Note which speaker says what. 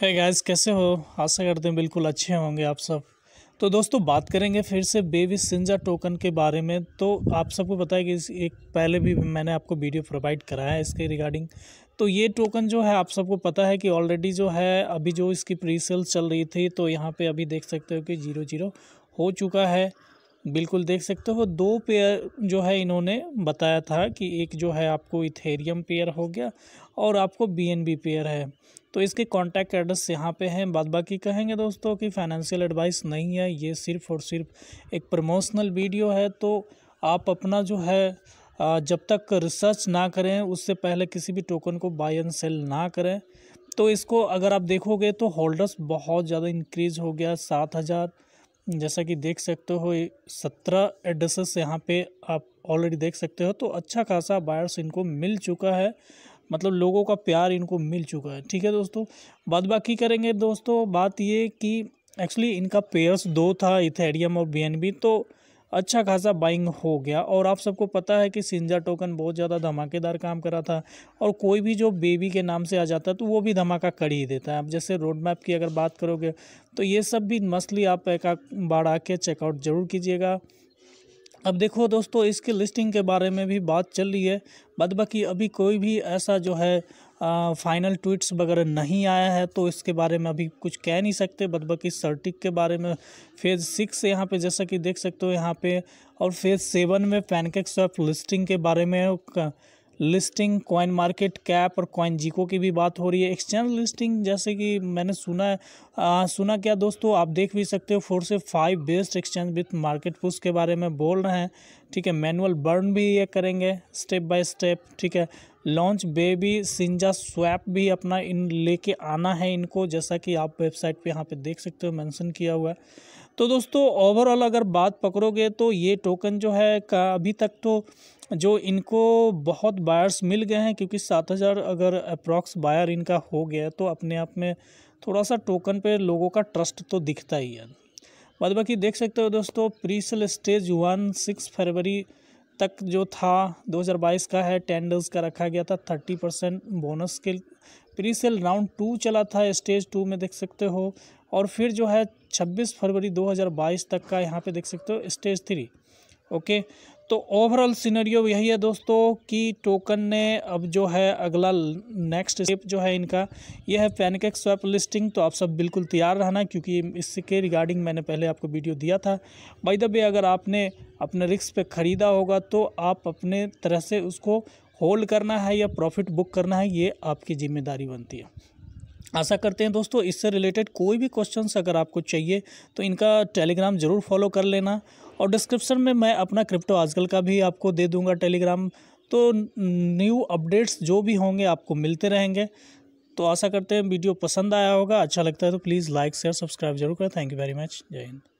Speaker 1: है hey gas कैसे हो आशा करते हैं बिल्कुल अच्छे होंगे आप सब तो दोस्तों बात करेंगे फिर से बेबी सिंजा टोकन के बारे में तो आप सबको पता है कि इस एक पहले भी मैंने आपको वीडियो प्रोवाइड कराया है इसके रिगार्डिंग तो ये टोकन जो है आप सबको पता है कि ऑलरेडी जो है अभी जो इसकी प्री सेल चल रही थी तो यहाँ पर अभी देख सकते हो कि जीरो जीरो हो चुका है बिल्कुल देख सकते हो दो पेयर जो है इन्होंने बताया था कि एक जो है आपको इथेरियम पेयर हो गया और आपको बीएनबी पेयर है तो इसके कॉन्टैक्ट एड्रेस यहाँ पे हैं बाद बाकी कहेंगे दोस्तों कि फाइनेंशियल एडवाइस नहीं है ये सिर्फ़ और सिर्फ एक प्रमोशनल वीडियो है तो आप अपना जो है जब तक रिसर्च ना करें उससे पहले किसी भी टोकन को बाय एंड सेल ना करें तो इसको अगर आप देखोगे तो होल्डर्स बहुत ज़्यादा इंक्रीज हो गया सात हज़ार जैसा कि देख सकते हो सत्रह एड्रेसेस यहाँ पे आप ऑलरेडी देख सकते हो तो अच्छा खासा बायर्स इनको मिल चुका है मतलब लोगों का प्यार इनको मिल चुका है ठीक है दोस्तों बाद बाकी करेंगे दोस्तों बात ये कि एक्चुअली इनका पेयर्स दो था इथेरियम और बी तो अच्छा खासा बाइंग हो गया और आप सबको पता है कि सिंजा टोकन बहुत ज़्यादा धमाकेदार काम करा था और कोई भी जो बेबी के नाम से आ जाता है तो वो भी धमाका कर ही देता है आप जैसे रोड मैप की अगर बात करोगे तो ये सब भी मस्टली आप एक बार आके चेकआउट ज़रूर कीजिएगा अब देखो दोस्तों इसके लिस्टिंग के बारे में भी बात चल रही है बद अभी कोई भी ऐसा जो है फाइनल ट्वीट्स वगैरह नहीं आया है तो इसके बारे में अभी कुछ कह नहीं सकते बदबकी सर्टिक के बारे में फेज़ सिक्स यहाँ पे जैसा कि देख सकते हो यहाँ पे और फेज़ सेवन में पैनकेक स्वैप लिस्टिंग के बारे में लिस्टिंग कॉइन मार्केट कैप और कॉइन जीको की भी बात हो रही है एक्सचेंज लिस्टिंग जैसे कि मैंने सुना है आ, सुना क्या दोस्तों आप देख भी सकते हो फोर से five best exchange with market push के बारे में बोल रहे हैं ठीक है मैनुअल बर्न भी ये करेंगे स्टेप बाय स्टेप ठीक है लॉन्च बेबी सिंजा स्वैप भी अपना इन लेके आना है इनको जैसा कि आप वेबसाइट पे यहाँ पे देख सकते हो मेंशन किया हुआ है तो दोस्तों ओवरऑल अगर बात पकड़ोगे तो ये टोकन जो है अभी तक तो जो इनको बहुत बायर्स मिल गए हैं क्योंकि सात हज़ार अगर अप्रॉक्स बायर इनका हो गया तो अपने आप में थोड़ा सा टोकन पे लोगों का ट्रस्ट तो दिखता ही है बाद बाकी देख सकते हो दोस्तों प्रीसल स्टेज वन सिक्स फरवरी तक जो था 2022 का है टेन डेज का रखा गया था थर्टी परसेंट बोनस के प्री सेल राउंड टू चला था स्टेज टू में देख सकते हो और फिर जो है 26 फरवरी 2022 तक का यहाँ पे देख सकते हो स्टेज थ्री ओके तो ओवरऑल सिनेरियो यही है दोस्तों कि टोकन ने अब जो है अगला नेक्स्ट स्टेप जो है इनका यह है पैनकेक स्वैप लिस्टिंग तो आप सब बिल्कुल तैयार रहना क्योंकि इसके रिगार्डिंग मैंने पहले आपको वीडियो दिया था बाई द वे अगर आपने अपने रिक्स पे ख़रीदा होगा तो आप अपने तरह से उसको होल्ड करना है या प्रॉफिट बुक करना है ये आपकी जिम्मेदारी बनती है आशा करते हैं दोस्तों इससे रिलेटेड कोई भी क्वेश्चन अगर आपको चाहिए तो इनका टेलीग्राम ज़रूर फॉलो कर लेना और डिस्क्रिप्शन में मैं अपना क्रिप्टो आजकल का भी आपको दे दूंगा टेलीग्राम तो न्यू अपडेट्स जो भी होंगे आपको मिलते रहेंगे तो आशा करते हैं वीडियो पसंद आया होगा अच्छा लगता है तो प्लीज़ लाइक शेयर सब्सक्राइब जरूर करें थैंक यू वेरी मच जय हिंद